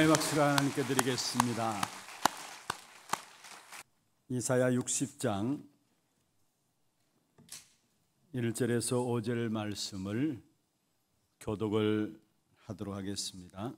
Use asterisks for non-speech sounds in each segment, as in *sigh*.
찬양의 박수를 하나님께 드리겠습니다. 이사야 60장 1절에서 5절 말씀을 교독을 하도록 하겠습니다.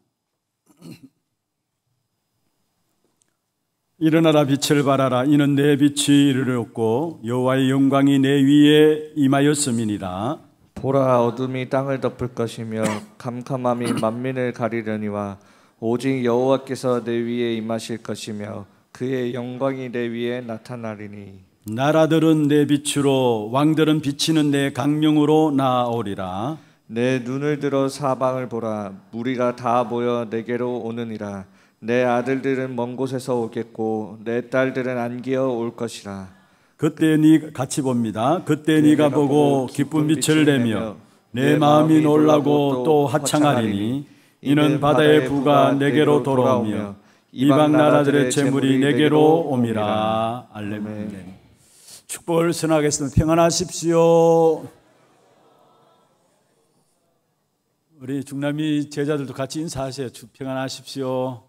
*clears throat* 일어나라 빛을 발하라 이는 내 빛이 이르렀고 여호와의 영광이 내 위에 임하였음이니라 보라 어둠이 땅을 덮을 것이며 캄캄함이 만민을 가리려니와 오직 여호와께서 내 위에 임하실 것이며 그의 영광이 내 위에 나타나리니 나라들은 내 빛으로 왕들은 비치는 내강령으로 나오리라 내 눈을 들어 사방을 보라 무리가 다 모여 내게로 오느니라 내 아들들은 먼 곳에서 오겠고 내 딸들은 안기어 올 것이라 그때 네 같이 봅니다 그때 네가 보고 기쁜 빛을 내며 내 마음이 놀라고 또하창하리니 이는 바다의 부가 내게로 돌아오며 이방 나라들의 재물이 내게로 옵니라. 알레 축복을 선하겠습니다. 평안하십시오. 우리 중남미 제자들도 같이 인사하세요. 평안하십시오.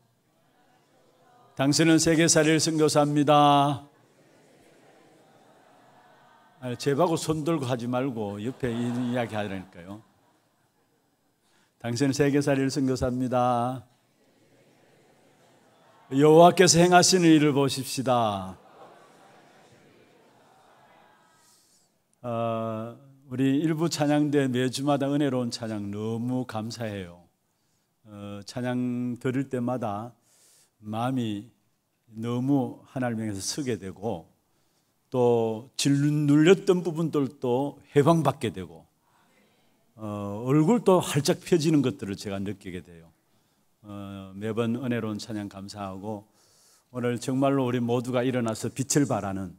당신은 세계사를 선교사입니다. 제바고 손 들고 하지 말고 옆에 이야기 하라니까요. 당신은 세계사를 선교사입니다. 여호와께서 행하시는 일을 보십시다. 어, 우리 일부 찬양대 매주마다 은혜로운 찬양 너무 감사해요. 어, 찬양 들을 때마다 마음이 너무 하나님에서 서게 되고 또 질눌렸던 부분들도 해방받게 되고 어, 얼굴도 활짝 펴지는 것들을 제가 느끼게 돼요. 어, 매번 은혜로운 찬양 감사하고 오늘 정말로 우리 모두가 일어나서 빛을 발하는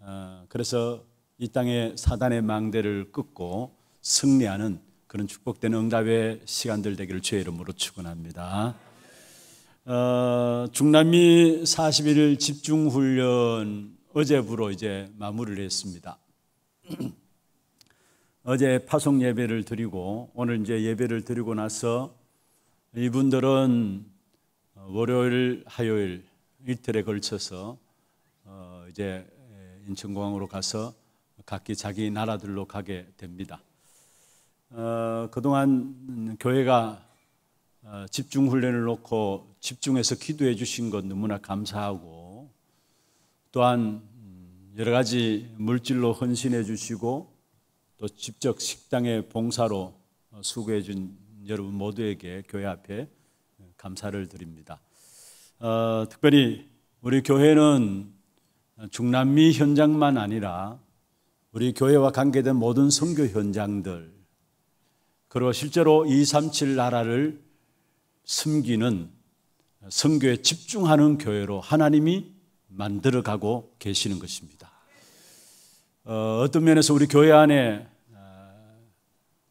어, 그래서 이 땅의 사단의 망대를 끊고 승리하는 그런 축복된 응답의 시간들 되기를 주의 이름으로 축원합니다. 어, 중남미 41일 집중훈련 어제부로 이제 마무리를 했습니다. *clears throat* 어제 파송 예배를 드리고 오늘 이제 예배를 드리고 나서 이분들은 어, 월요일, 화요일 이틀에 걸쳐서 어, 이제 인천공항으로 가서 각기 자기 나라들로 가게 됩니다. 어, 그동안 교회가 집중 훈련을 놓고 집중해서 기도해 주신 것 너무나 감사하고 또한 음, 여러 가지 물질로 헌신해 주시고 또 직접 식당의 봉사로 수고해 준 여러분 모두에게 교회 앞에 감사를 드립니다. 어, 특별히 우리 교회는 중남미 현장만 아니라 우리 교회와 관계된 모든 선교 현장들 그리고 실제로 237 나라를 섬기는 선교에 집중하는 교회로 하나님이 만들어가고 계시는 것입니다. 어, 떤 면에서 우리 교회 안에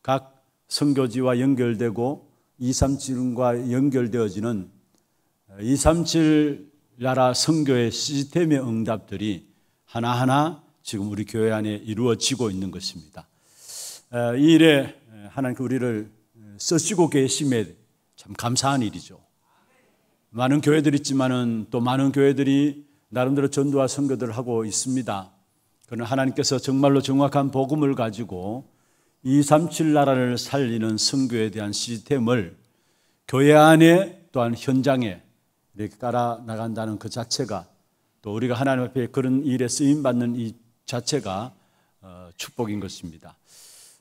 각 선교지와 연결되고 237과 연결되어지는 237 나라 선교의 시스템의 응답들이 하나하나 지금 우리 교회 안에 이루어지고 있는 것입니다. 이 일에 하나님께 우리를 쓰시고 계심에 참 감사한 일이죠. 많은 교회들 있지만은 또 많은 교회들이 나름대로 전도와 선교들을 하고 있습니다. 그러나 하나님께서 정말로 정확한 복음을 가지고 237 나라를 살리는 선교에 대한 시스템을 교회 안에 또한 현장에 이렇게 따라 나간다는 그 자체가 또 우리가 하나님 앞에 그런 일에 쓰임 받는 이 자체가 어, 축복인 것입니다.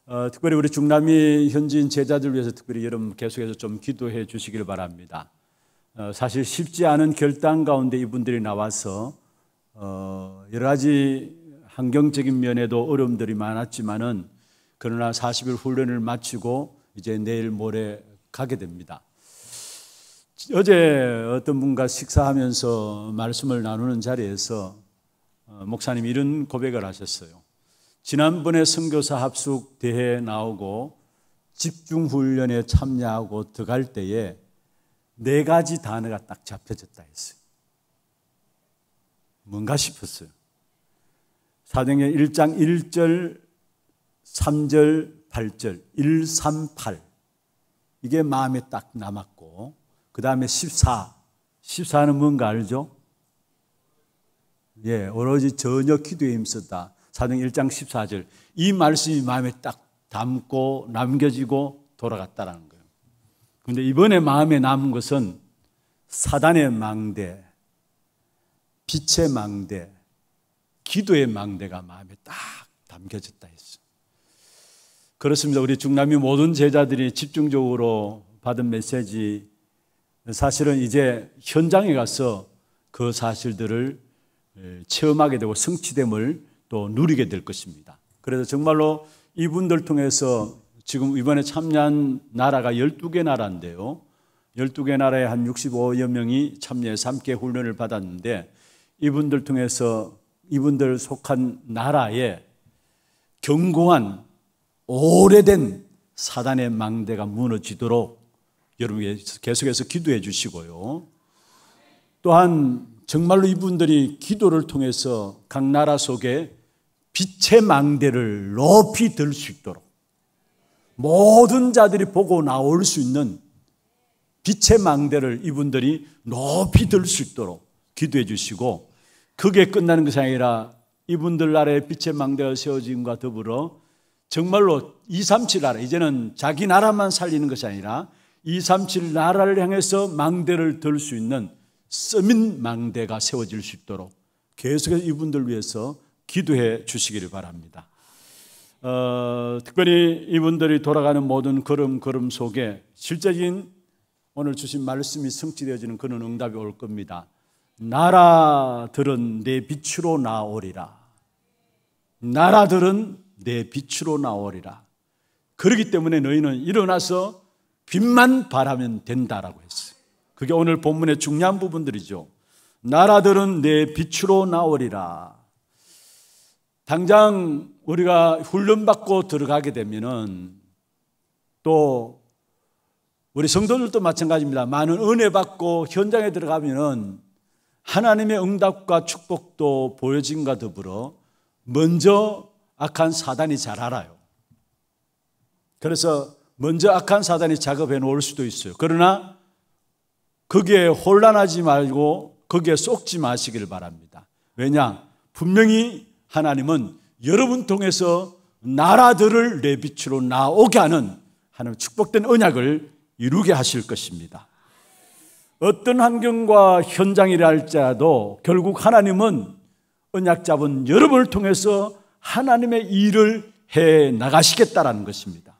어, 특별히 우리 중남미 현지인 제자들 위해서 특별히 여러분 계속해서 좀 기도해 주시길 바랍니다. 어, 사실 쉽지 않은 결단 가운데 이분들이 나와서 여러 가지 환경적인 면에도 어려움들이 많았지만은 그러나 40일 훈련을 마치고 이제 내일 모레 가게 됩니다. 어제 어떤 분과 식사하면서 말씀을 나누는 자리에서 어, 목사님 이런 고백을 하셨어요. 지난번에 선교사 합숙 대회 나오고 집중 훈련에 참여하고 들어갈 때에 네 가지 단어가 딱 잡혀졌다 했어요. 뭔가 싶었어요. 사도행 1장 1절 3절, 8절, 1, 3, 8. 이게 마음에 딱 남았고, 그 다음에 14. 14는 뭔가 알죠? 예, 오로지 전혀 기도에 힘쓰다. 사정 1장 14절. 이 말씀이 마음에 딱 담고 남겨지고 돌아갔다라는 거예요. 근데 이번에 마음에 남은 것은 사단의 망대, 빛의 망대, 기도의 망대가 마음에 딱 담겨졌다 했어요. 그렇습니다. 우리 중남미 모든 제자들이 집중적으로 받은 메시지 사실은 이제 현장에 가서 그 사실들을 체험하게 되고 성취됨을 또 누리게 될 것입니다. 그래서 정말로 이분들 통해서 지금 이번에 참여한 나라가 12개 나라인데요. 12개 나라에 한 65여 명이 참여해서 함께 훈련을 받았는데 이분들 통해서 이분들 속한 나라에 견고한 오래된 사단의 망대가 무너지도록 여러분 계속해서 기도해 주시고요. 또한 정말로 이분들이 기도를 통해서 각 나라 속에 빛의 망대를 높이 들 수 있도록 모든 자들이 보고 나올 수 있는 빛의 망대를 이분들이 높이 들 수 있도록 기도해 주시고 그게 끝나는 것이 아니라 이분들 나라에 빛의 망대가 세워진과 더불어 정말로 237 나라, 이제는 자기 나라만 살리는 것이 아니라 237 나라를 향해서 망대를 들 수 있는 서민 망대가 세워질 수 있도록 계속해서 이분들 위해서 기도해 주시기를 바랍니다. 어, 특별히 이분들이 돌아가는 모든 걸음걸음 속에 실제적인 오늘 주신 말씀이 성취되어지는 그런 응답이 올 겁니다. 나라들은 내 빛으로 나오리라. 나라들은 내 빛으로 나오리라. 그러기 때문에 너희는 일어나서 빛만 바라면 된다라고 했어요. 그게 오늘 본문의 중요한 부분들이죠. 나라들은 내 빛으로 나오리라. 당장 우리가 훈련받고 들어가게 되면은 또 우리 성도들도 마찬가지입니다. 많은 은혜 받고 현장에 들어가면은 하나님의 응답과 축복도 보여진과 더불어 먼저 악한 사단이 잘 알아요. 그래서 먼저 악한 사단이 작업해 놓을 수도 있어요. 그러나 거기에 혼란하지 말고 거기에 쏙지 마시길 바랍니다. 왜냐? 분명히 하나님은 여러분 통해서 나라들을 내 빛으로 나오게 하는 하나님 축복된 언약을 이루게 하실 것입니다. 어떤 환경과 현장이라 할지라도 결국 하나님은 언약 잡은 여러분을 통해서 하나님의 일을 해 나가시겠다라는 것입니다.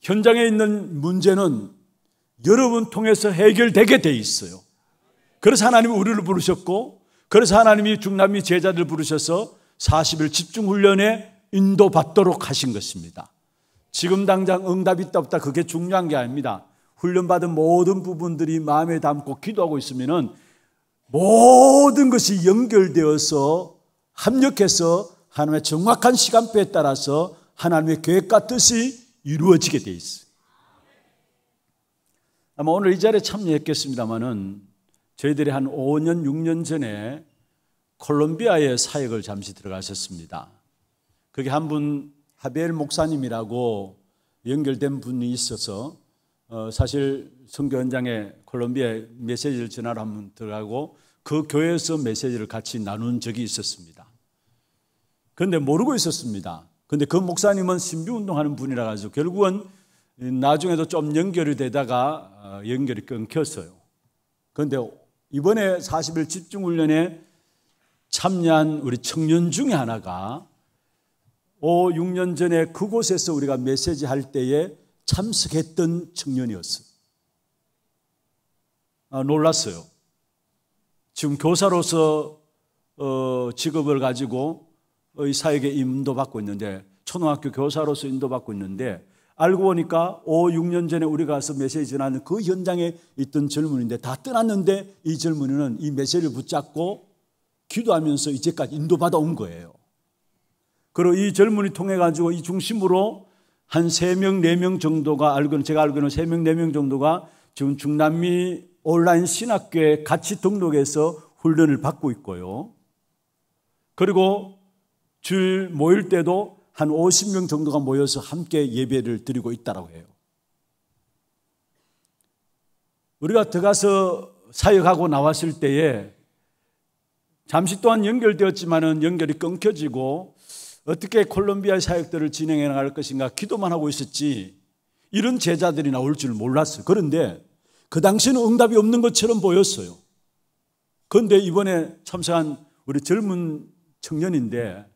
현장에 있는 문제는 여러분 통해서 해결되게 돼 있어요. 그래서 하나님이 우리를 부르셨고, 그래서 하나님이 중남미 제자들 부르셔서 40일 집중훈련에 인도받도록 하신 것입니다. 지금 당장 응답이 있다 없다 그게 중요한 게 아닙니다. 훈련받은 모든 부분들이 마음에 담고 기도하고 있으면 모든 것이 연결되어서 합력해서 하나님의 정확한 시간표에 따라서 하나님의 계획과 뜻이 이루어지게 돼 있어요. 아마 오늘 이 자리에 참여했겠습니다만은 저희들이 한 5년, 6년 전에 콜롬비아의 사역을 잠시 들어가셨습니다. 그게 한 분 하벨 목사님이라고 연결된 분이 있어서 어, 사실 선교 현장에 콜롬비아 메시지를 전하러 한번 들어가고 그 교회에서 메시지를 같이 나눈 적이 있었습니다. 그런데 모르고 있었습니다. 근데 그 목사님은 신비운동하는 분이라 가지고 결국은 나중에도 좀 연결이 되다가 어, 연결이 끊겼어요. 그런데 이번에 40일 집중훈련에 참여한 우리 청년 중에 하나가 5, 6년 전에 그곳에서 우리가 메시지 할 때에 참석했던 청년이었어요. 아, 놀랐어요. 지금 교사로서 어, 직업을 가지고 의사에게 인도받고 있는데 초등학교 교사로서 인도받고 있는데 알고 보니까 5, 6년 전에 우리가 가서 메시지 전하는 그 현장에 있던 젊은인데 다 떠났는데 이 젊은이는 이 메시지를 붙잡고 기도하면서 이제까지 인도받아 온 거예요. 그리고 이 젊은이 통해 가지고 이 중심으로 한 3명, 4명 정도가 알고는 제가 알고는 3명, 4명 정도가 지금 중남미 온라인 신학교에 같이 등록해서 훈련을 받고 있고요. 그리고 줄 모일 때도 한 50명 정도가 모여서 함께 예배를 드리고 있다라고 해요. 우리가 들어가서 사역하고 나왔을 때에 잠시 동안 연결되었지만은 연결이 끊겨지고 어떻게 콜롬비아 사역들을 진행해 나갈 것인가 기도만 하고 있었지 이런 제자들이 나올 줄 몰랐어요. 그런데 그 당시는 응답이 없는 것처럼 보였어요. 그런데 이번에 참석한 우리 젊은 청년인데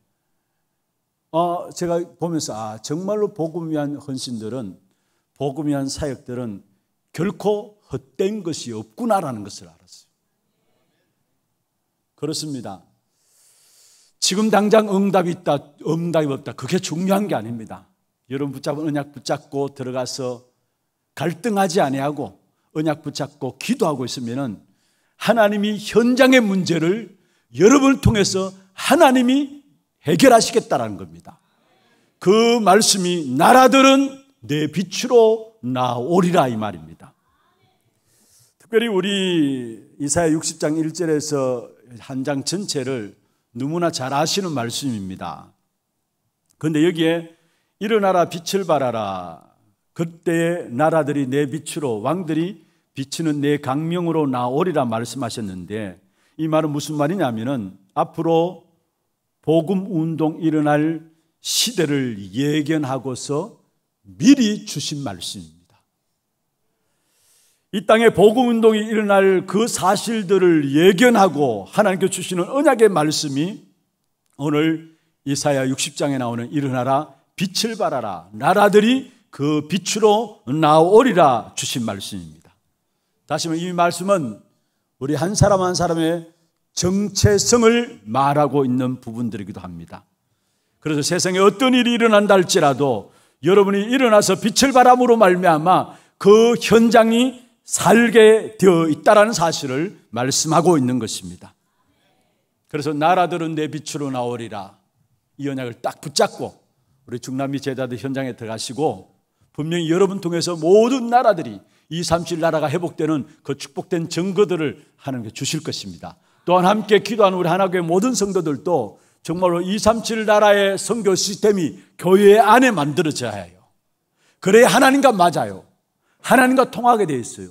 어, 제가 보면서 아, 정말로 복음 위한 헌신들은 복음 위한 사역들은 결코 헛된 것이 없구나라는 것을 알았어요. 그렇습니다. 지금 당장 응답이 있다, 응답이 없다. 그게 중요한 게 아닙니다. 여러분 붙잡은 언약 붙잡고 들어가서 갈등하지 아니하고 언약 붙잡고 기도하고 있으면은 하나님이 현장의 문제를 여러분을 통해서 하나님이 해결하시겠다라는 겁니다. 그 말씀이 나라들은 내 빛으로 나오리라 이 말입니다. 특별히 우리 이사야 60장 1절에서 한 장 전체를 너무나잘 아시는 말씀입니다. 그런데 여기에 일어나라 빛을 발하라 그때 나라들이 내 빛으로 왕들이 비치는 내 강명으로 나오리라 말씀하셨는데 이 말은 무슨 말이냐면은 앞으로 복음 운동 일어날 시대를 예견하고서 미리 주신 말씀입니다. 이 땅에 복음 운동이 일어날 그 사실들을 예견하고 하나님께 주시는 언약의 말씀이 오늘 이사야 60장에 나오는 일어나라 빛을 발하라 나라들이 그 빛으로 나오리라 주신 말씀입니다. 다시 한번 이 말씀은 우리 한 사람 한 사람의 정체성을 말하고 있는 부분들이기도 합니다. 그래서 세상에 어떤 일이 일어난다 할지라도 여러분이 일어나서 빛을 바람으로 말미암아 그 현장이 살게 되어 있다라는 사실을 말씀하고 있는 것입니다. 그래서 나라들은 내 빛으로 나오리라 이 언약을 딱 붙잡고 우리 중남미 제자들 현장에 들어가시고 분명히 여러분 통해서 모든 나라들이 이 삼칠 나라가 회복되는 그 축복된 증거들을 하는 게 주실 것입니다. 또한 함께 기도하는 우리 하나교회 모든 성도들도 정말로 237 나라의 성교 시스템이 교회 안에 만들어져야 해요. 그래야 하나님과 맞아요. 하나님과 통하게 돼 있어요.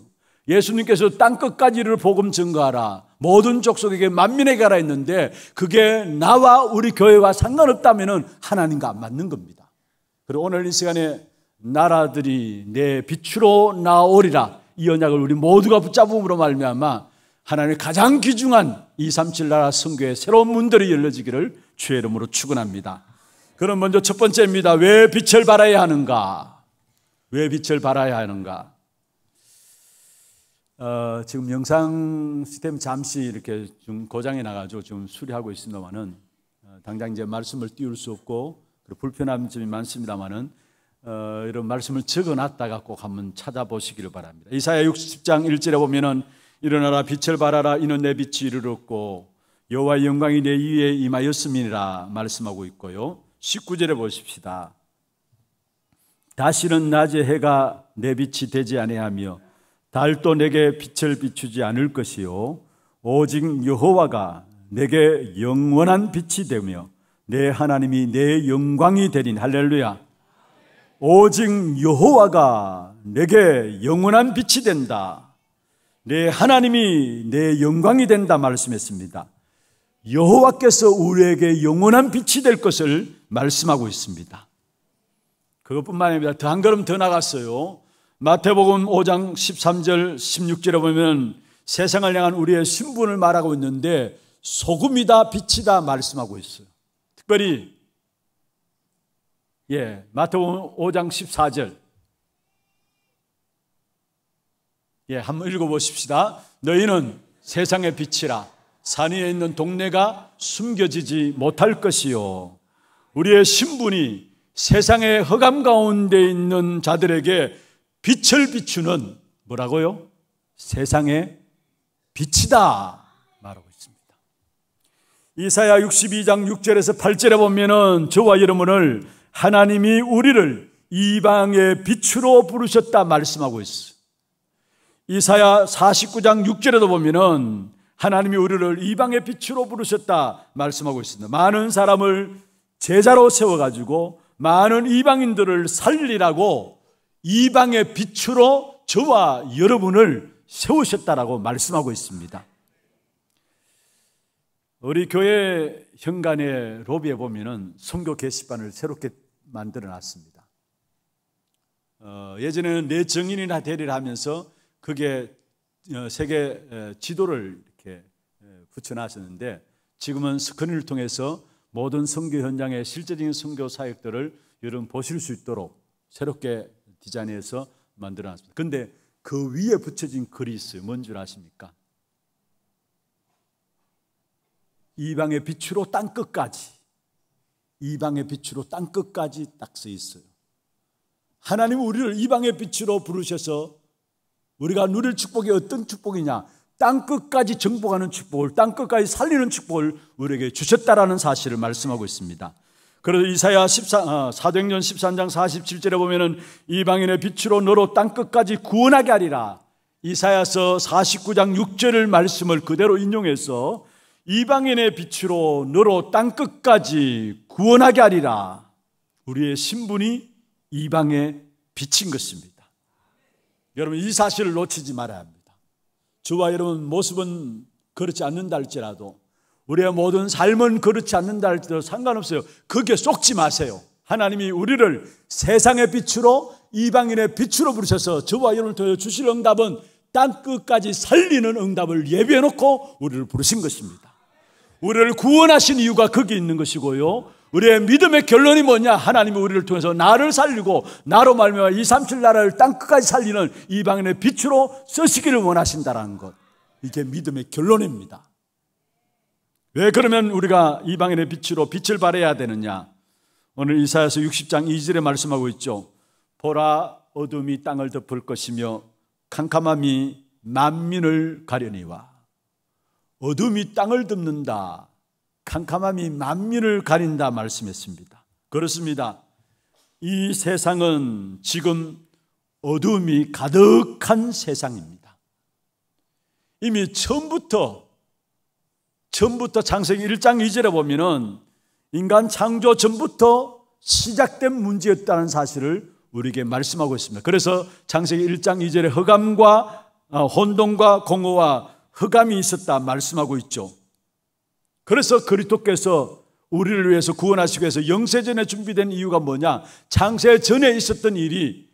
예수님께서 땅 끝까지를 복음 증거하라. 모든 족속에게 만민에게 가라 했는데 그게 나와 우리 교회와 상관없다면 하나님과 안 맞는 겁니다. 그리고 오늘 이 시간에 나라들이 내 빛으로 나오리라. 이 언약을 우리 모두가 붙잡음으로 말미암아 하나님의 가장 귀중한 237 나라 선교의 새로운 문들이 열려지기를 주의 이름으로 축원합니다. 그럼 먼저 첫 번째입니다. 왜 빛을 발아야 하는가? 왜 빛을 발아야 하는가? 어, 지금 영상 시스템 잠시 이렇게 좀 고장이 나가지고 지금 수리하고 있습니다만은 어, 당장 이제 말씀을 띄울 수 없고 불편한 점이 많습니다만은 어, 이런 말씀을 적어놨다가 꼭 한번 찾아보시기를 바랍니다. 이사야 60장 1절에 보면은 일어나라 빛을 발하라 이는 내 빛이 이르렀고 여호와의 영광이 내 위에 임하였음이니라 말씀하고 있고요. 19절에 보십시다. 다시는 낮에 해가 내 빛이 되지 아니하며 달도 내게 빛을 비추지 않을 것이요 오직 여호와가 내게 영원한 빛이 되며 내 하나님이 내 영광이 되린 할렐루야. 오직 여호와가 내게 영원한 빛이 된다. 내 하나님이 내 영광이 된다 말씀했습니다. 여호와께서 우리에게 영원한 빛이 될 것을 말씀하고 있습니다. 그것뿐만 아니라 더 한 걸음 더 나갔어요. 마태복음 5장 13절 16절에 보면 세상을 향한 우리의 신분을 말하고 있는데 소금이다 빛이다 말씀하고 있어요. 특별히 예, 마태복음 5장 14절 예, 한번 읽어보십시다. 너희는 세상의 빛이라 산 위에 있는 동네가 숨겨지지 못할 것이요. 우리의 신분이 세상의 허감 가운데 있는 자들에게 빛을 비추는 뭐라고요? 세상의 빛이다. 말하고 있습니다. 이사야 62장 6절에서 8절에 보면은 저와 여러분을 하나님이 우리를 이방의 빛으로 부르셨다 말씀하고 있어요. 이사야 49장 6절에도 보면은 하나님이 우리를 이방의 빛으로 부르셨다 말씀하고 있습니다. 많은 사람을 제자로 세워가지고 많은 이방인들을 살리라고 이방의 빛으로 저와 여러분을 세우셨다라고 말씀하고 있습니다. 우리 교회 현관의 로비에 보면은 선교 게시판을 새롭게 만들어 놨습니다. 어, 예전에는 내 증인이나 대리를 하면서 그게 어, 세계 지도를 이렇게 붙여놨었는데 지금은 스크린을 통해서 모든 선교 현장의 실제적인 선교 사역들을 여러분 보실 수 있도록 새롭게 디자인해서 만들어놨습니다. 근데 그 위에 붙여진 글이 있어요. 뭔 줄 아십니까? 이방의 빛으로 땅 끝까지 이방의 빛으로 땅 끝까지 딱 써 있어요. 하나님 우리를 이방의 빛으로 부르셔서 우리가 누릴 축복이 어떤 축복이냐? 땅 끝까지 정복하는 축복을, 땅 끝까지 살리는 축복을 우리에게 주셨다라는 사실을 말씀하고 있습니다. 그래서 이사야 14, 어, 사도행전 13장 47절에 보면은 이방인의 빛으로 너로 땅 끝까지 구원하게 하리라. 이사야서 49장 6절을 말씀을 그대로 인용해서 이방인의 빛으로 너로 땅 끝까지 구원하게 하리라. 우리의 신분이 이방의 빛인 것입니다. 여러분 이 사실을 놓치지 말아야 합니다. 주와 여러분 모습은 그렇지 않는다 할지라도 우리의 모든 삶은 그렇지 않는다 할지라도 상관없어요. 그게 속지 마세요. 하나님이 우리를 세상의 빛으로 이방인의 빛으로 부르셔서 저와 여러분을 통해 주실 응답은 땅 끝까지 살리는 응답을 예비해 놓고 우리를 부르신 것입니다. 우리를 구원하신 이유가 거기 있는 것이고요. 우리의 믿음의 결론이 뭐냐? 하나님이 우리를 통해서 나를 살리고 나로 말미암아 이삼칠 나라를 땅끝까지 살리는 이방인의 빛으로 쓰시기를 원하신다라는 것. 이게 믿음의 결론입니다. 왜 그러면 우리가 이방인의 빛으로 빛을 발해야 되느냐? 오늘 이사야서 60장 2절에 말씀하고 있죠. 보라 어둠이 땅을 덮을 것이며 캄캄함이 만민을 가려니와 어둠이 땅을 덮는다. 캄캄함이 만민을 가린다 말씀했습니다. 그렇습니다. 이 세상은 지금 어둠이 가득한 세상입니다. 이미 처음부터 처음부터 창세기 1장 2절에 보면은 인간 창조 전부터 시작된 문제였다는 사실을 우리에게 말씀하고 있습니다. 그래서 창세기 1장 2절에 허감과 어, 혼돈과 공허와 흑암이 있었다 말씀하고 있죠. 그래서 그리스도께서 우리를 위해서 구원하시기 위해서 영세전에 준비된 이유가 뭐냐? 창세 전에 있었던 일이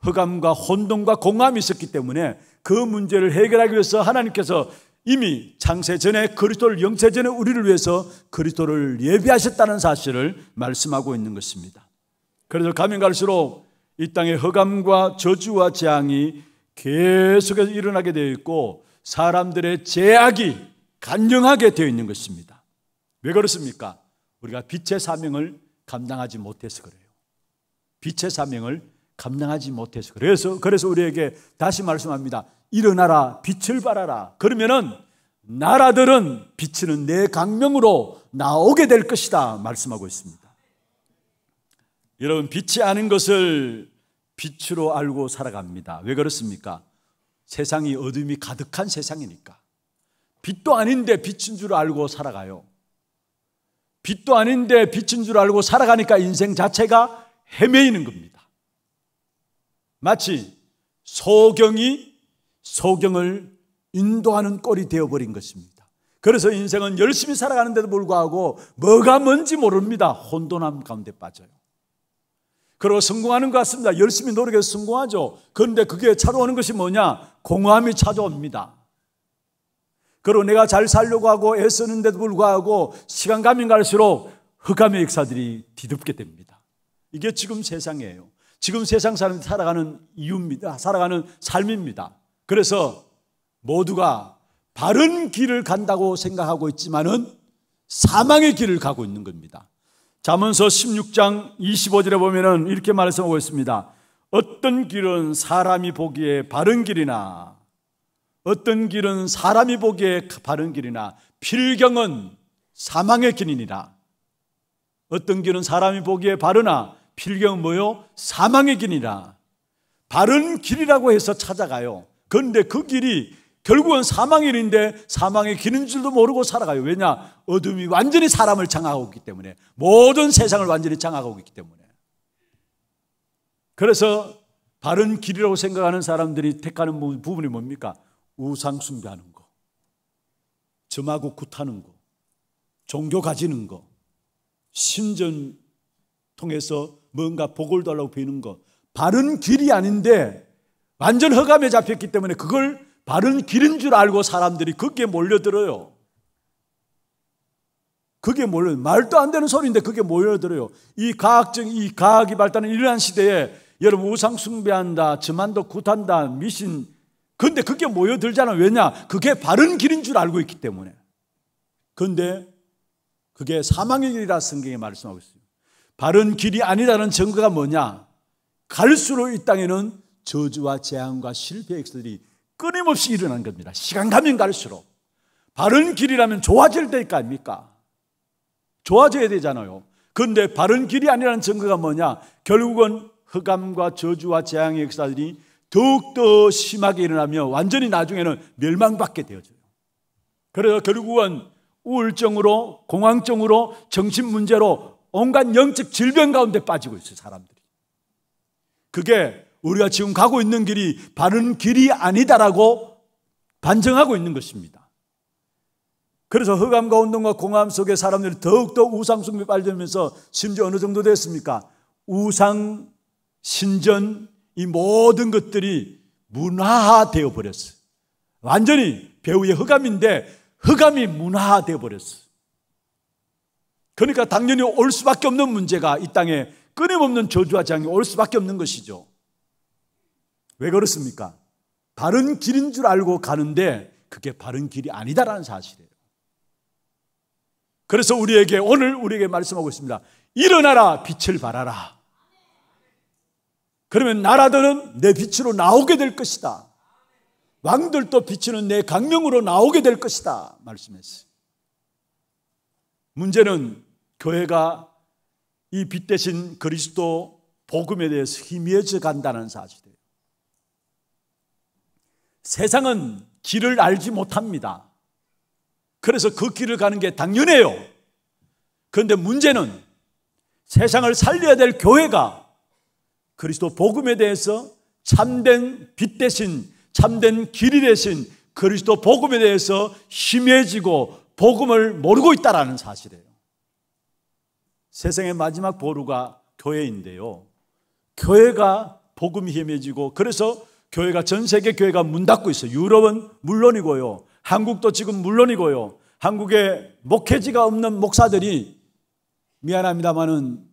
흑암과 혼돈과 공함이 있었기 때문에 그 문제를 해결하기 위해서 하나님께서 이미 창세 전에 그리스를 영세 전에 우리를 위해서 그리스를 예비하셨다는 사실을 말씀하고 있는 것입니다. 그래서 가면 갈수록 이 땅에 흑암과 저주와 재앙이 계속해서 일어나게 되어 있고 사람들의 제약이 간정하게 되어 있는 것입니다. 왜 그렇습니까? 우리가 빛의 사명을 감당하지 못해서 그래요. 빛의 사명을 감당하지 못해서 그래서 그래서 우리에게 다시 말씀합니다. 일어나라 빛을 발하라. 그러면은 나라들은 빛치는내 강명으로 나오게 될 것이다 말씀하고 있습니다. 여러분 빛이 아닌 것을 빛으로 알고 살아갑니다. 왜 그렇습니까? 세상이 어둠이 가득한 세상이니까. 빛도 아닌데 빛인 줄 알고 살아가요. 빛도 아닌데 빛인 줄 알고 살아가니까 인생 자체가 헤매이는 겁니다. 마치 소경이 소경을 인도하는 꼴이 되어버린 것입니다. 그래서 인생은 열심히 살아가는데도 불구하고 뭐가 뭔지 모릅니다. 혼돈함 가운데 빠져요. 그리고 성공하는 것 같습니다. 열심히 노력해서 성공하죠. 그런데 그게 찾아오는 것이 뭐냐? 공허함이 찾아옵니다. 그리고 내가 잘 살려고 하고 애쓰는데도 불구하고 시간 가면 갈수록 흑암의 역사들이 뒤덮게 됩니다. 이게 지금 세상이에요. 지금 세상 사람들이 살아가는 이유입니다. 살아가는 삶입니다. 그래서 모두가 바른 길을 간다고 생각하고 있지만은 사망의 길을 가고 있는 겁니다. 자문서 16장 25절에 보면은 이렇게 말씀하고 있습니다. 어떤 길은 사람이 보기에 바른 길이나 어떤 길은 사람이 보기에 바른 길이나 필경은 사망의 길이니라. 어떤 길은 사람이 보기에 바르나 필경은 뭐요? 사망의 길이라. 바른 길이라고 해서 찾아가요. 그런데 그 길이 결국은 사망일인데 사망의 길인 줄도 모르고 살아가요. 왜냐? 어둠이 완전히 사람을 장악하고 있기 때문에 모든 세상을 완전히 장악하고 있기 때문에. 그래서 바른 길이라고 생각하는 사람들이 택하는 부분이 뭡니까? 우상 숭배하는 거, 점하고 굿하는 거, 종교 가지는 거, 신전 통해서 뭔가 복을 달라고 비는 거, 바른 길이 아닌데 완전 허감에 잡혔기 때문에 그걸 바른 길인 줄 알고 사람들이 그게 몰려들어요. 그게 몰려 말도 안 되는 소리인데 그게 몰려들어요. 이 과학적 이 과학이 발달하는 이러한 시대에 여러분 우상 숭배한다, 점만도 굿한다, 미신 근데 그게 모여들잖아. 왜냐? 그게 바른 길인 줄 알고 있기 때문에. 근데 그게 사망의 길이라 성경이 말씀하고 있어요. 바른 길이 아니라는 증거가 뭐냐? 갈수록 이 땅에는 저주와 재앙과 실패의 액사들이 끊임없이 일어난 겁니다. 시간 가면 갈수록. 바른 길이라면 좋아질 때일 거 아닙니까? 좋아져야 되잖아요. 그런데 바른 길이 아니라는 증거가 뭐냐? 결국은 흑암과 저주와 재앙의 역사들이 더욱더 심하게 일어나며 완전히 나중에는 멸망받게 되어져요. 그래서 결국은 우울증으로, 공황증으로, 정신 문제로 온갖 영적 질병 가운데 빠지고 있어요, 사람들이. 그게 우리가 지금 가고 있는 길이 바른 길이 아니다라고 반증하고 있는 것입니다. 그래서 흑암과 운동과 공함 속에 사람들이 더욱더 우상 숭배 빨리면서 심지어 어느 정도 됐습니까? 우상 신전 이 모든 것들이 문화화되어 버렸어 완전히 배우의 흑암인데 흑암이 문화화되어 버렸어 그러니까 당연히 올 수밖에 없는 문제가 이 땅에 끊임없는 저주와 재앙이 올 수밖에 없는 것이죠. 왜 그렇습니까? 바른 길인 줄 알고 가는데 그게 바른 길이 아니다라는 사실이에요. 그래서 우리에게 오늘 우리에게 말씀하고 있습니다. 일어나라 빛을 발하라. 그러면 나라들은 내 빛으로 나오게 될 것이다. 왕들도 비치는 내 강령으로 나오게 될 것이다. 말씀했어요. 문제는 교회가 이 빛 대신 그리스도 복음에 대해서 희미해져 간다는 사실이에요. 세상은 길을 알지 못합니다. 그래서 그 길을 가는 게 당연해요. 그런데 문제는 세상을 살려야 될 교회가 그리스도 복음에 대해서 참된 빛 대신 참된 길이 대신 그리스도 복음에 대해서 심해지고 복음을 모르고 있다라는 사실이에요. 세상의 마지막 보루가 교회인데요. 교회가 복음이 헤매지고 그래서 교회가 전 세계 교회가 문 닫고 있어요. 유럽은 물론이고요. 한국도 지금 물론이고요. 한국에 목회지가 없는 목사들이 미안합니다만은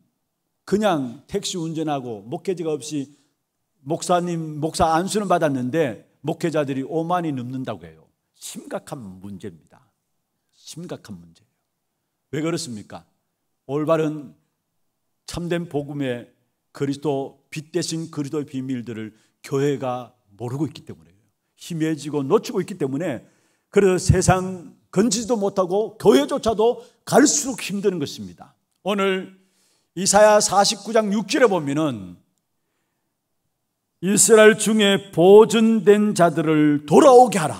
그냥 택시 운전하고 목회자가 없이 목사님 목사 안수는 받았는데 목회자들이 5만이 넘는다고 해요. 심각한 문제입니다. 심각한 문제예요. 왜 그렇습니까? 올바른 참된 복음의 그리스도 빛 대신 그리스도의 비밀들을 교회가 모르고 있기 때문에요. 희미해지고 놓치고 있기 때문에 그래서 세상 건지지도 못하고 교회조차도 갈수록 힘드는 것입니다. 오늘 이사야 49장 6절에 보면은 이스라엘 중에 보존된 자들을 돌아오게 하라.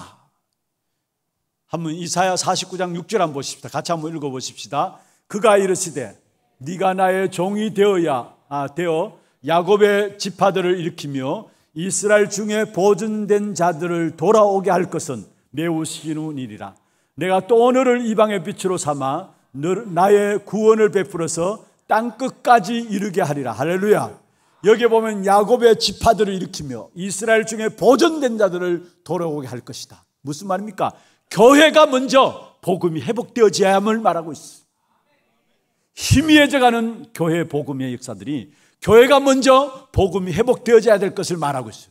한번 이사야 49장 6절 한번 보십시다. 같이 한번 읽어 보십시다. 그가 이르시되 네가 나의 종이 되어야 아 되어 야곱의 지파들을 일으키며 이스라엘 중에 보존된 자들을 돌아오게 할 것은 매우 쉬운 일이라. 내가 또 오늘을 이방의 빛으로 삼아 나의 구원을 베풀어서 땅 끝까지 이르게 하리라. 할렐루야. 여기에 보면 야곱의 지파들을 일으키며 이스라엘 중에 보존된 자들을 돌아오게 할 것이다. 무슨 말입니까? 교회가 먼저 복음이 회복되어져야 함을 말하고 있어. 희미해져가는 교회 복음의 역사들이 교회가 먼저 복음이 회복되어져야 될 것을 말하고 있어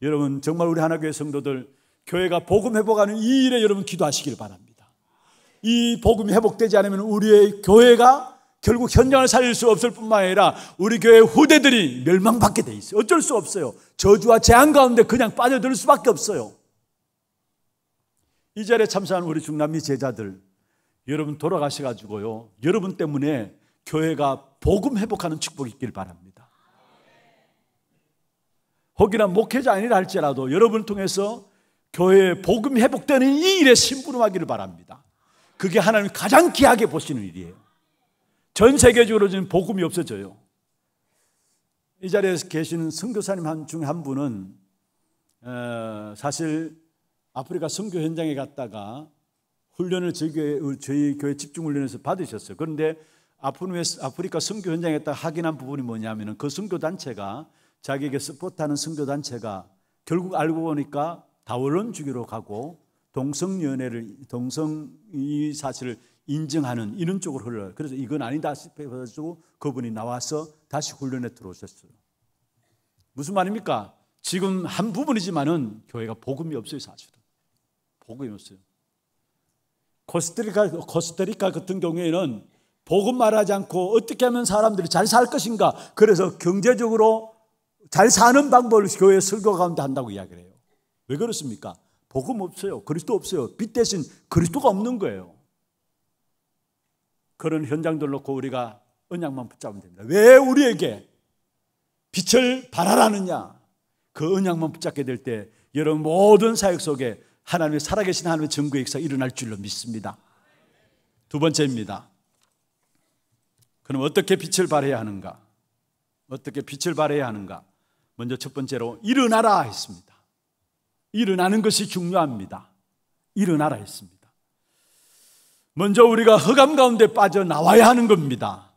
여러분 정말 우리 하나교회 성도들 교회가 복음 회복하는 이 일에 여러분 기도하시길 바랍니다. 이 복음이 회복되지 않으면 우리의 교회가 결국 현장을 살릴 수 없을 뿐만 아니라 우리 교회 후대들이 멸망받게 돼 있어요. 어쩔 수 없어요. 저주와 재앙 가운데 그냥 빠져들 수밖에 없어요. 이 자리에 참석한 우리 중남미 제자들, 여러분 돌아가셔가지고요. 여러분 때문에 교회가 복음 회복하는 축복이 있길 바랍니다. 혹이나 목회자 아니라 할지라도 여러분을 통해서 교회의 복음 회복되는 이 일에 심부름하기를 바랍니다. 그게 하나님 가장 귀하게 보시는 일이에요. 전 세계적으로 지금 복음이 없어져요. 이자리에계시 선교사님 중한 분은 어, 사실 아프리카 선교 현장에 갔다가 훈련을 저희 교회, 집중 훈련에서 받으셨어요. 그런데 아프리카 선교 현장에 딱 확인한 부분이 뭐냐면은 그 선교 단체가 자기에게 서포트하는 선교 단체가 결국 알고 보니까 다월론 주기로 가고 동성연애를 동성 이 사실을 인증하는 이런 쪽으로 흘러요. 그래서 이건 아니다 싶어가지고 그분이 나와서 다시 훈련에 들어오셨어요. 무슨 말입니까? 지금 한 부분이지만은 교회가 복음이 없어요, 사실은. 복음이 없어요. 코스타리카, 코스타리카 같은 경우에는 복음 말하지 않고 어떻게 하면 사람들이 잘 살 것인가. 그래서 경제적으로 잘 사는 방법을 교회 설교 가운데 한다고 이야기를 해요. 왜 그렇습니까? 복음 없어요. 그리스도 없어요. 빛 대신 그리스도가 없는 거예요. 그런 현장들 놓고 우리가 언약만 붙잡으면 됩니다. 왜 우리에게 빛을 발하라느냐? 그 언약만 붙잡게 될 때 여러분 모든 사역 속에 하나님의 살아계신 하나님의 증거의 역사 일어날 줄로 믿습니다. 두 번째입니다. 그럼 어떻게 빛을 발해야 하는가? 어떻게 빛을 발해야 하는가? 먼저 첫 번째로 일어나라 했습니다. 일어나는 것이 중요합니다. 일어나라 했습니다. 먼저 우리가 허감 가운데 빠져나와야 하는 겁니다.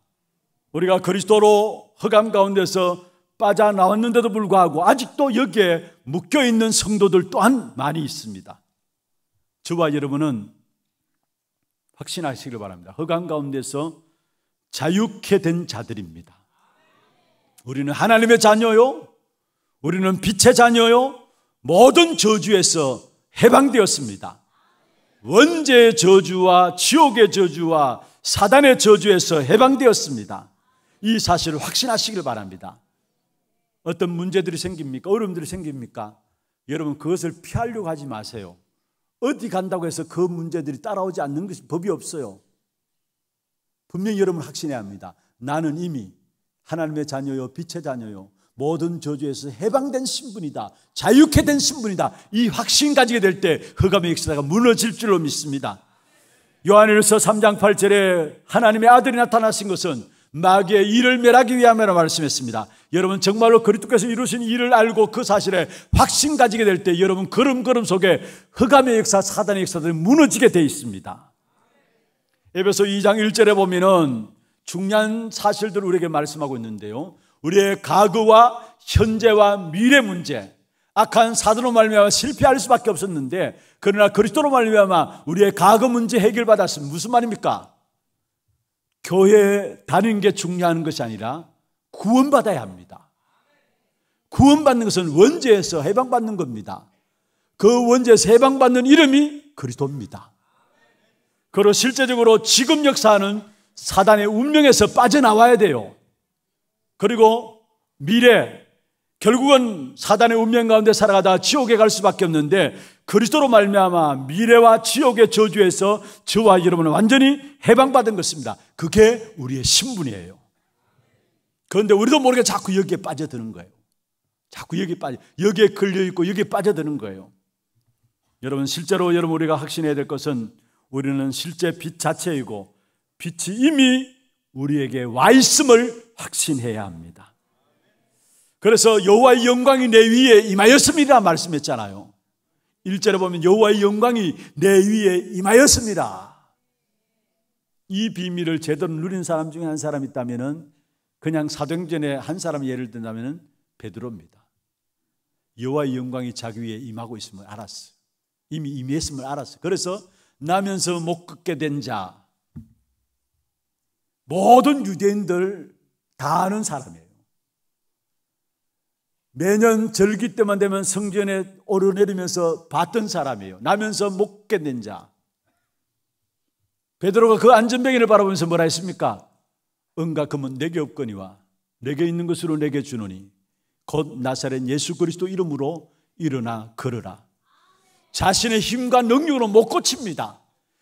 우리가 그리스도로 허감 가운데서 빠져나왔는데도 불구하고 아직도 여기에 묶여 있는 성도들 또한 많이 있습니다. 저와 여러분은 확신하시길 바랍니다. 흑암 가운데서 자유케 된 자들입니다. 우리는 하나님의 자녀요. 우리는 빛의 자녀요. 모든 저주에서 해방되었습니다. 원죄의 저주와 지옥의 저주와 사단의 저주에서 해방되었습니다. 이 사실을 확신하시길 바랍니다. 어떤 문제들이 생깁니까? 어려움들이 생깁니까? 여러분 그것을 피하려고 하지 마세요. 어디 간다고 해서 그 문제들이 따라오지 않는 것이 법이 없어요. 분명히 여러분 확신해야 합니다. 나는 이미 하나님의 자녀요, 빛의 자녀요, 모든 저주에서 해방된 신분이다. 자유케 된 신분이다. 이 확신 가지게 될때 흑암의 역사가 무너질 줄로 믿습니다. 요한일서 3장 8절에 하나님의 아들이 나타나신 것은 마귀의 일을 멸하기 위함이라 말씀했습니다. 여러분 정말로 그리스도께서 이루신 일을 알고 그 사실에 확신 가지게 될 때 여러분 걸음걸음 속에 흑암의 역사, 사단의 역사들이 무너지게 돼 있습니다. 에베소 2장 1절에 보면은 중요한 사실들을 우리에게 말씀하고 있는데요. 우리의 과거와 현재와 미래 문제, 악한 사도로 말미암아 실패할 수밖에 없었는데 그러나 그리스도로 말미암아 우리의 과거 문제 해결받았으면 무슨 말입니까? 교회 다니는 게 중요한 것이 아니라 구원받아야 합니다. 구원받는 것은 원죄에서 해방받는 겁니다. 그 원죄에서 해방받는 이름이 그리스도입니다. 그리고 실제적으로 지금 역사는 사단의 운명에서 빠져나와야 돼요. 그리고 미래, 결국은 사단의 운명 가운데 살아가다 지옥에 갈 수밖에 없는데 그리스도로 말미암아 미래와 지옥의 저주에서 저와 여러분은 완전히 해방받은 것입니다. 그게 우리의 신분이에요. 그런데 우리도 모르게 자꾸 여기에 빠져드는 거예요. 자꾸 여기 빠져 여기에 걸려 있고 여기에 빠져드는 거예요. 여러분 실제로 여러분 우리가 확신해야 될 것은 우리는 실제 빛 자체이고 빛이 이미 우리에게 와 있음을 확신해야 합니다. 그래서 여호와의 영광이 내 위에 임하였습니다 말씀했잖아요. 1절에 보면 여호와의 영광이 내 위에 임하였습니다. 이 비밀을 제대로 누린 사람 중에 한 사람 있다면은 그냥 사도행전에 한 사람 예를 든다면은 베드로입니다. 여호와의 영광이 자기 위에 임하고 있음을 알았어. 이미 임했음을 알았어. 그래서 나면서 못 걷게 된 자, 모든 유대인들 다 아는 사람이에요. 매년 절기 때만 되면 성전에 오르내리면서 봤던 사람이에요. 나면서 목겠는 자. 베드로가 그 안전뱅이를 바라보면서 뭐라 했습니까? 은과 금은 내게 없거니와 내게 있는 것으로 내게 주노니 곧 나사렛 예수 그리스도 이름으로 일어나 걸으라. 자신의 힘과 능력으로 못 고칩니다.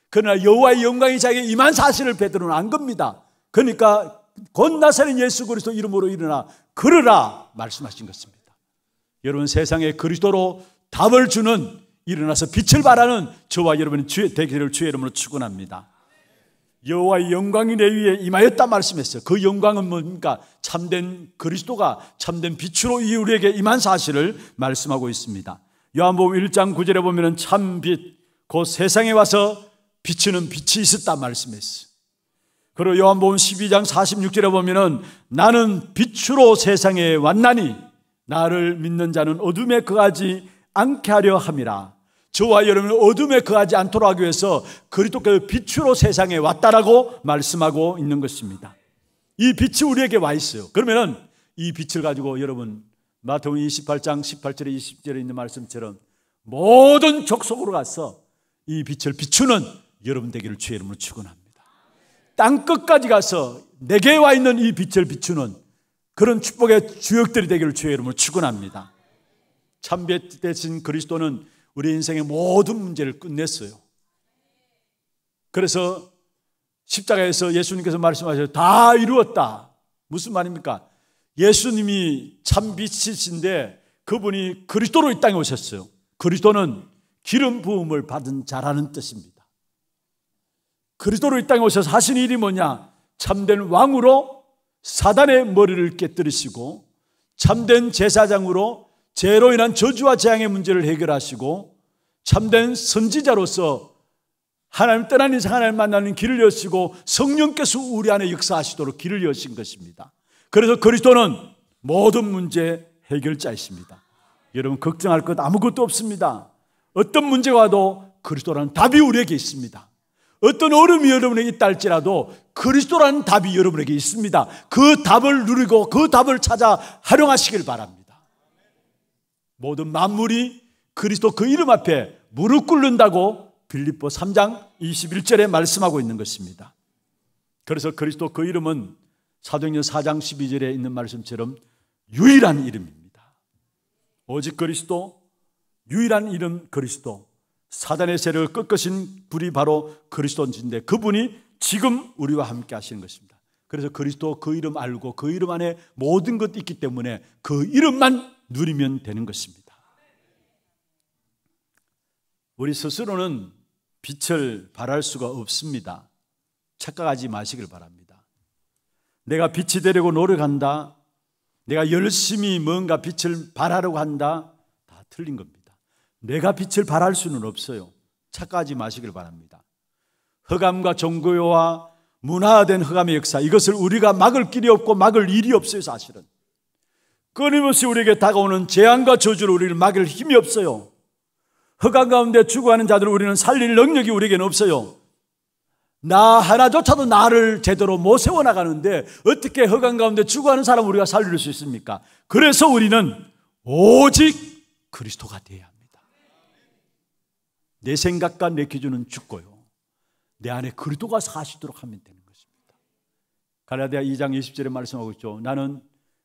그러나 여호와의 영광이 자기 임한 사실을 베드로는 안 겁니다. 그러니까 곧나사는 예수 그리스도 이름으로 일어나 그러라 말씀하신 것입니다. 여러분 세상에 그리스도로 답을 주는 일어나서 빛을 발하는 저와 여러분의 주의, 대기를 주의 이름으로 축원합니다. 여호와의 영광이 내 위에 임하였다 말씀했어요. 그 영광은 뭡니까? 참된 그리스도가 참된 빛으로 이 우리에게 임한 사실을 말씀하고 있습니다. 요한복음 1장 9절에 보면 참빛 곧 세상에 와서 비치는 빛이 있었다 말씀했어요. 그리고 요한복음 12장 46절에 보면은 나는 빛으로 세상에 왔나니 나를 믿는 자는 어둠에 그하지 않게 하려 함이라. 저와 여러분 어둠에 그하지 않도록 하기 위해서 그리스도께서 빛으로 세상에 왔다라고 말씀하고 있는 것입니다. 이 빛이 우리에게 와 있어요. 그러면은 이 빛을 가지고 여러분 마태복음 28장 18절에 20절에 있는 말씀처럼 모든 족속으로 가서 이 빛을 비추는 여러분 되기를 주의 이름으로 축원합니다. 땅 끝까지 가서 내게 와 있는 이 빛을 비추는 그런 축복의 주역들이 되기를 주의 이름으로 축원합니다. 참배 대신 그리스도는 우리 인생의 모든 문제를 끝냈어요. 그래서 십자가에서 예수님께서 말씀하셔요. 다 이루었다. 무슨 말입니까? 예수님이 참빛이신데 그분이 그리스도로 이 땅에 오셨어요. 그리스도는 기름 부음을 받은 자라는 뜻입니다. 그리스도로 이 땅에 오셔서 하신 일이 뭐냐? 참된 왕으로 사단의 머리를 깨뜨리시고 참된 제사장으로 죄로 인한 저주와 재앙의 문제를 해결하시고 참된 선지자로서 하나님 떠난 인생 하나님 만나는 길을 여시고 성령께서 우리 안에 역사하시도록 길을 여신 것입니다. 그래서 그리스도는 모든 문제 해결자이십니다. 여러분 걱정할 것 아무것도 없습니다. 어떤 문제 와도 그리스도라는 답이 우리에게 있습니다. 어떤 어려움이 여러분에게 딸지라도 그리스도라는 답이 여러분에게 있습니다. 그 답을 누리고 그 답을 찾아 활용하시길 바랍니다. 모든 만물이 그리스도 그 이름 앞에 무릎 꿇는다고 빌립보 3장 21절에 말씀하고 있는 것입니다. 그래서 그리스도 그 이름은 사도행전 4장 12절에 있는 말씀처럼 유일한 이름입니다. 오직 그리스도 유일한 이름 그리스도 사단의 세를 꺾으신 분이 바로 그리스도인데 그분이 지금 우리와 함께 하시는 것입니다. 그래서 그리스도 그 이름 알고 그 이름 안에 모든 것이 있기 때문에 그 이름만 누리면 되는 것입니다. 우리 스스로는 빛을 발할 수가 없습니다. 착각하지 마시길 바랍니다. 내가 빛이 되려고 노력한다. 내가 열심히 뭔가 빛을 발하려고 한다. 다 틀린 겁니다. 내가 빛을 발할 수는 없어요. 착각하지 마시길 바랍니다. 허감과 종교와 문화화된 허감의 역사 이것을 우리가 막을 길이 없고 막을 일이 없어요 사실은 끊임없이 우리에게 다가오는 재앙과 저주를 우리를 막을 힘이 없어요 허감 가운데 추구하는 자들을 우리는 살릴 능력이 우리에게는 없어요 나 하나조차도 나를 제대로 못 세워나가는데 어떻게 허감 가운데 추구하는 사람 을 우리가 살릴 수 있습니까? 그래서 우리는 오직 그리스도가 돼야 합니다 내 생각과 내 기준은 죽고요. 내 안에 그리도가 사시도록 하면 되니다 가라디아 2장 20절에 말씀하고 있죠. 나는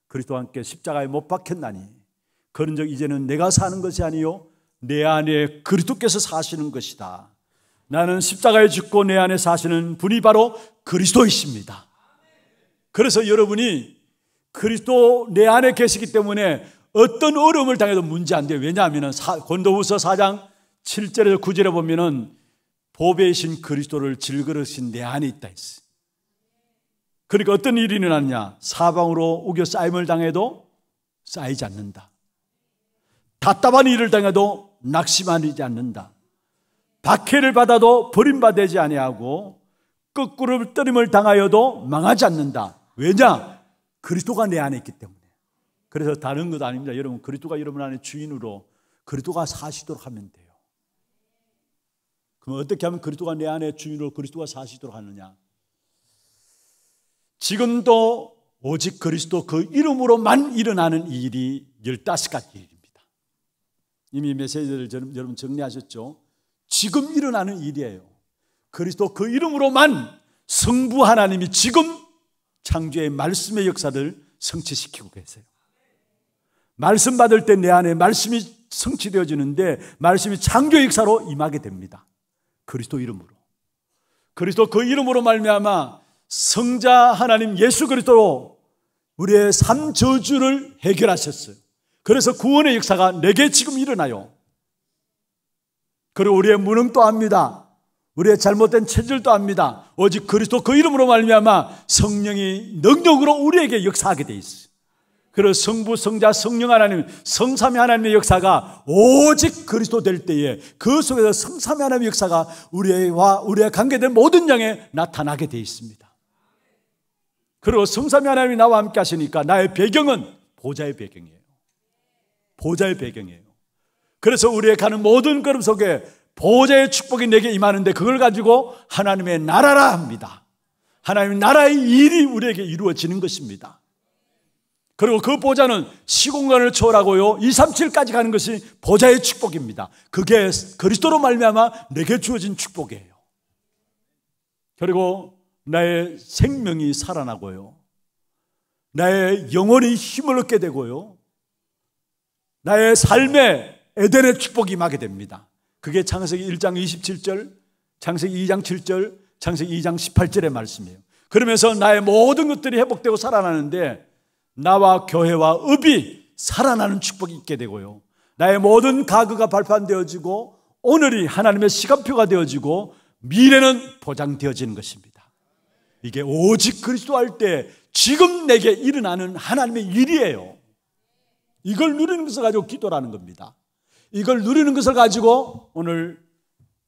그리스도와 함께 십자가에 못 박혔나니 그런즉 이제는 내가 사는 것이 아니요 내 안에 그리스도께서 사시는 것이다. 나는 십자가에 죽고 내 안에 사시는 분이 바로 그리스도이십니다. 그래서 여러분이 그리스도 내 안에 계시기 때문에 어떤 어려움을 당해도 문제 안 돼요. 왜냐하면 권도후서 4장 7절에서 9절에 보면은 보배이신 그리스도를 질그릇인 내 안에 있다 했어. 그러니까 어떤 일이 일어났냐? 사방으로 우겨 쌓임을 당해도 쌓이지 않는다. 답답한 일을 당해도 낙심하지 않는다. 박해를 받아도 버림받지 아니하고 거꾸로 떨림을 당하여도 망하지 않는다. 왜냐? 그리스도가 내 안에 있기 때문에. 그래서 다른 것 아닙니다. 여러분 그리스도가 여러분 안에 주인으로 그리스도가 사시도록 하면 돼. 그럼 어떻게 하면 그리스도가 내 안에 주인으로 그리스도가 사시도록 하느냐? 지금도 오직 그리스도 그 이름으로만 일어나는 일이 15가지 일입니다. 이미 메시지를 여러분 정리하셨죠? 지금 일어나는 일이에요. 그리스도 그 이름으로만 성부 하나님이 지금 창조의 말씀의 역사를 성취시키고 계세요. 말씀 받을 때 내 안에 말씀이 성취되어지는데 말씀이 창조의 역사로 임하게 됩니다. 그리스도 이름으로 그리스도 그 이름으로 말미암아 성자 하나님 예수 그리스도로 우리의 삶 저주를 해결하셨어요. 그래서 구원의 역사가 내게 지금 일어나요. 그리고 우리의 무능도 압니다. 우리의 잘못된 체질도 압니다. 오직 그리스도 그 이름으로 말미암아 성령이 능력으로 우리에게 역사하게 돼 있어요. 그리고 성부, 성자, 성령 하나님, 성삼위 하나님의 역사가 오직 그리스도 될 때에 그 속에서 성삼위 하나님의 역사가 우리와 우리와 관계된 모든 영에 나타나게 되어 있습니다. 그리고 성삼위 하나님이 나와 함께 하시니까 나의 배경은 보좌의 배경이에요. 보좌의 배경이에요. 그래서 우리의 가는 모든 걸음 속에 보좌의 축복이 내게 임하는데 그걸 가지고 하나님의 나라라 합니다. 하나님의 나라의 일이 우리에게 이루어지는 것입니다. 그리고 그 보좌는 시공간을 초월하고요. 2, 3, 7까지 가는 것이 보좌의 축복입니다. 그게 그리스도로 말미암아 내게 주어진 축복이에요. 그리고 나의 생명이 살아나고요. 나의 영혼이 힘을 얻게 되고요. 나의 삶에 에덴의 축복이 임하게 됩니다. 그게 창세기 1장 27절, 창세기 2장 7절, 창세기 2장 18절의 말씀이에요. 그러면서 나의 모든 것들이 회복되고 살아나는데 나와 교회와 읍이 살아나는 축복이 있게 되고요. 나의 모든 가구가 발판되어지고 오늘이 하나님의 시간표가 되어지고 미래는 보장되어지는 것입니다. 이게 오직 그리스도 할 때 지금 내게 일어나는 하나님의 일이에요. 이걸 누리는 것을 가지고 기도라는 겁니다. 이걸 누리는 것을 가지고 오늘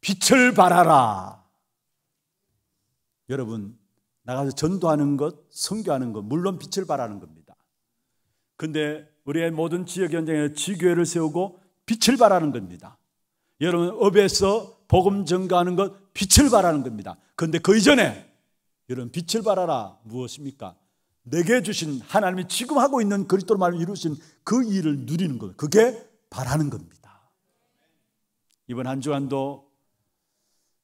빛을 발하라. 여러분, 나가서 전도하는 것, 성교하는 것, 물론 빛을 발하는 겁니다. 근데 우리의 모든 지역 현장에 지교회를 세우고 빛을 발하는 겁니다. 여러분 업에서 복음 전가하는 것 빛을 발하는 겁니다. 근데 그 이전에 여러분 빛을 발하라 무엇입니까? 내게 주신 하나님이 지금 하고 있는 그리스도로 말로 이루신 그 일을 누리는 것 그게 바라는 겁니다. 이번 한 주간도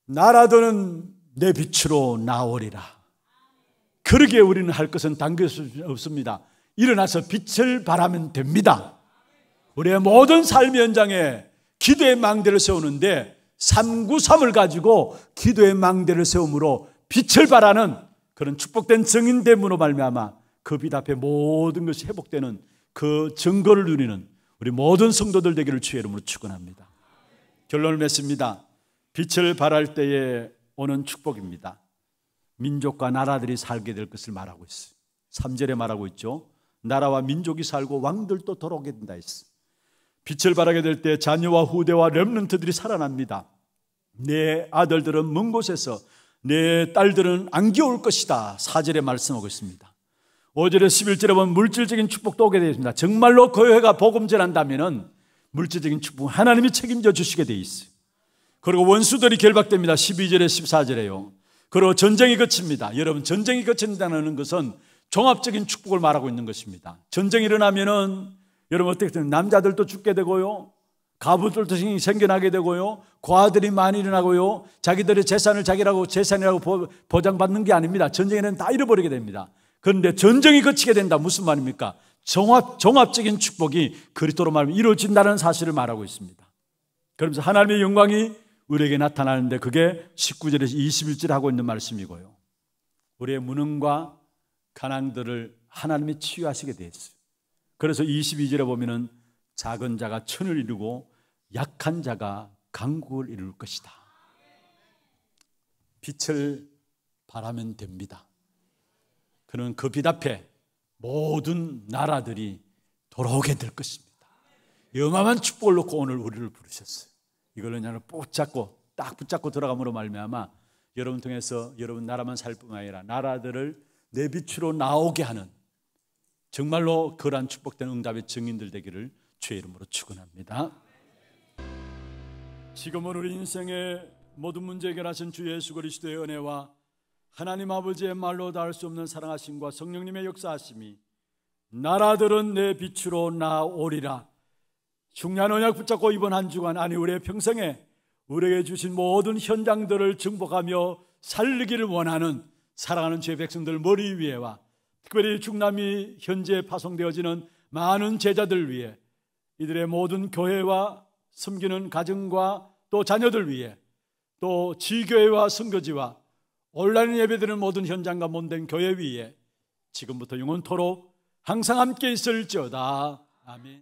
나라도는 내 빛으로 나오리라. 그러게 우리는 할 것은 당길 없습니다. 일어나서 빛을 바라면 됩니다. 우리의 모든 삶 현장에 기도의 망대를 세우는데 393을 가지고 기도의 망대를 세움으로 빛을 발하는 그런 축복된 증인 대으로 말미암아 그빛 앞에 모든 것이 회복되는 그 증거를 누리는 우리 모든 성도들 되기를 주의 이름으로 축원합니다. 결론을 맺습니다. 빛을 발할 때에 오는 축복입니다. 민족과 나라들이 살게 될 것을 말하고 있어요. 3절에 말하고 있죠. 나라와 민족이 살고 왕들도 돌아오게 된다 했어. 빛을 발하게 될 때 자녀와 후대와 렘런트들이 살아납니다. 내 아들들은 먼 곳에서 내 딸들은 안겨올 것이다. 사절에 말씀하고 있습니다. 5절에 11절에 보면 물질적인 축복도 오게 되어 있습니다. 정말로 교회가 그 복음전한다면 물질적인 축복 하나님이 책임져 주시게 되어 있어요. 그리고 원수들이 결박됩니다. 12절에 14절에요. 그리고 전쟁이 그칩니다. 여러분 전쟁이 그친다는 것은 종합적인 축복을 말하고 있는 것입니다. 전쟁이 일어나면은 여러분 어떻게 되면 남자들도 죽게 되고요. 가부들도 생겨나게 되고요. 고들이 많이 일어나고요. 자기들의 재산을 자기라고 재산이라고 보장받는 게 아닙니다. 전쟁에는 다 잃어버리게 됩니다. 그런데 전쟁이 거치게 된다. 무슨 말입니까? 종합, 종합적인 축복이 그리스도로 말하면 이루어진다는 사실을 말하고 있습니다. 그러면서 하나님의 영광이 우리에게 나타나는데 그게 19절에서 21절 하고 있는 말씀이고요. 우리의 무능과 가난들을 하나님이 치유하시게 되었어요 그래서 22절에 보면은 작은 자가 천을 이루고 약한 자가 강국을 이룰 것이다. 빛을 바라면 됩니다. 그는 그 빛 앞에 모든 나라들이 돌아오게 될 것입니다. 어마어마한 축복을 놓고 오늘 우리를 부르셨어요. 이걸 그냥 붙잡고 딱 붙잡고 들어감으로 말미암아 여러분 통해서 여러분 나라만 살 뿐 아니라 나라들을 내 빛으로 나오게 하는 정말로 그러한 축복된 응답의 증인들 되기를 주의 이름으로 축원합니다. 지금은 우리 인생의 모든 문제 해결하신 주 예수 그리스도의 은혜와 하나님 아버지의 말로 닿을 수 없는 사랑하심과 성령님의 역사하심이 나라들은 내 빛으로 나오리라. 중요한 언약 붙잡고 이번 한 주간 아니 우리의 평생에 우리에게 주신 모든 현장들을 증복하며 살리기를 원하는 사랑하는 주의 백성들 머리 위에와 특별히 중남이 현재 파송되어지는 많은 제자들 위해 이들의 모든 교회와 섬기는 가정과 또 자녀들 위해 또 지교회와 선교지와 온라인 예배되는 모든 현장과 몸된 교회 위에 지금부터 영원토록 항상 함께 있을지어다. 아멘.